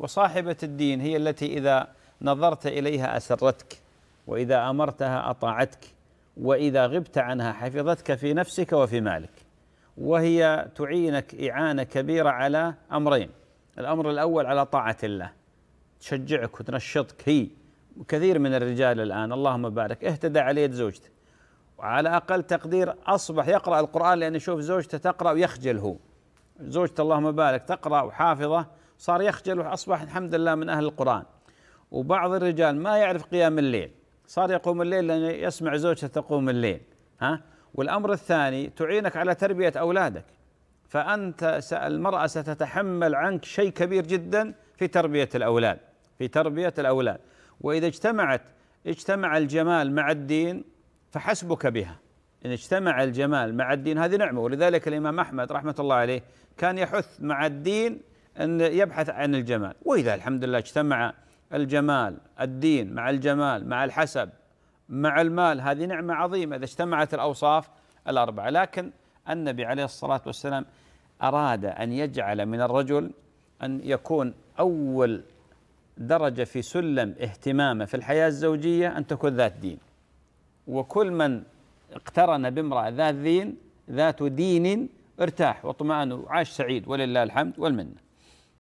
وصاحبة الدين هي التي إذا نظرت إليها أسرتك وإذا أمرتها أطاعتك وإذا غبت عنها حفظتك في نفسك وفي مالك وهي تعينك إعانة كبيرة على أمرين الأمر الأول على طاعة الله تشجعك وتنشطك هي كثير من الرجال الآن اللهم بارك اهتدى على يد زوجته وعلى أقل تقدير أصبح يقرأ القرآن لأن يشوف زوجته تقرأ ويخجل هو زوجته اللهم بارك تقرأ وحافظة صار يخجل واصبح الحمد لله من اهل القران وبعض الرجال ما يعرف قيام الليل صار يقوم الليل لانه يسمع زوجته تقوم الليل ها والأمر الثاني تعينك على تربية أولادك فأنت المرأة ستتحمل عنك شيء كبير جدا في تربية الأولاد في تربية الأولاد وإذا اجتمعت اجتمع الجمال مع الدين فحسبك بها إن اجتمع الجمال مع الدين هذه نعمة ولذلك الإمام أحمد رحمة الله عليه كان يحث مع الدين أن يبحث عن الجمال وإذا الحمد لله اجتمع الجمال الدين مع الجمال مع الحسب مع المال هذه نعمة عظيمة إذا اجتمعت الأوصاف الأربعة لكن النبي عليه الصلاة والسلام أراد أن يجعل من الرجل أن يكون أول درجة في سلم اهتمامه في الحياة الزوجية أن تكون ذات دين وكل من اقترن بامرأة ذات دين ذات دين ارتاح واطمأن وعاش سعيد ولله الحمد والمنه